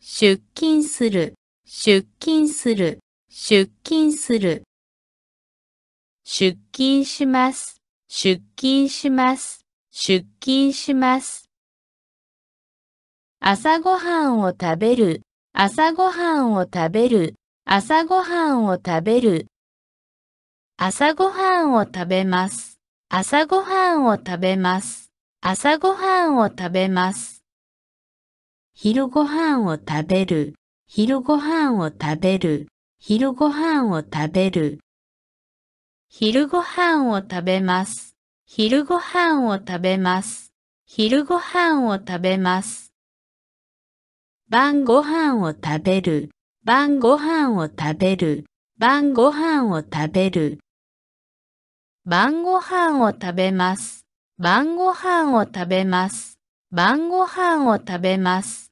出勤する、出勤する、出勤する。出勤します、出勤します、出勤します。朝ごはんを食べる、朝ごはんを食べる、朝ごはんを食べる。朝ごはんを食べます。朝ごはんを食べます。朝ごはんを食べます。昼ごはんを食べる。昼ごはんを食べる。昼ごはんを食べる。昼ごはんを食べます。昼ごはんを食べます。昼ごはんを食べます。晩ごはんを食べる。晩ごはんを食べる。晩ご飯を食べる。晩ご飯を食べます。晩ご飯を食べます。晩ご飯を食べます。